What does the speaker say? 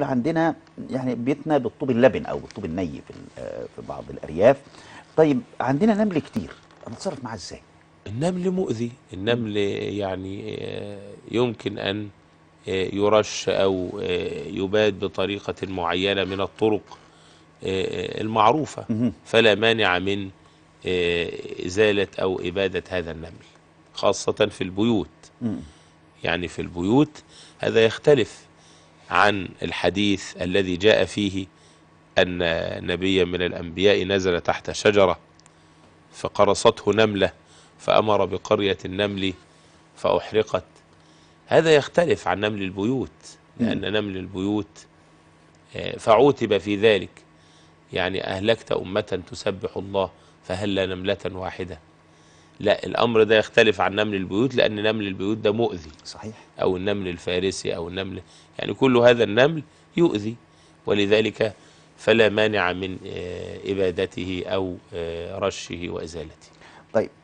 عندنا يعني بيتنا بالطوب اللبن او بالطوب الني في في بعض الارياف طيب عندنا نمل كتير هنتصرف معاه ازاي النمل مؤذي النمل يعني آه، يمكن ان آه، يرش او آه، يباد بطريقه معينه من الطرق المعروفه فلا مانع من ازاله او اباده هذا النمل خاصه في البيوت يعني في البيوت هذا يختلف عن الحديث الذي جاء فيه أن نبيا من الأنبياء نزل تحت شجرة فقرصته نملة فأمر بقرية النمل فأحرقت هذا يختلف عن نمل البيوت لأن نمل البيوت آه، فعوتب في ذلك يعني أهلكت أمة تسبح الله فهل نملة واحدة لا الأمر ده يختلف عن نمل البيوت لأن نمل البيوت ده مؤذي صحيح أو النمل الفارسي أو النمل يعني كل هذا النمل يؤذي ولذلك فلا مانع من آه، إبادته أو آه، رشه وإزالته طيب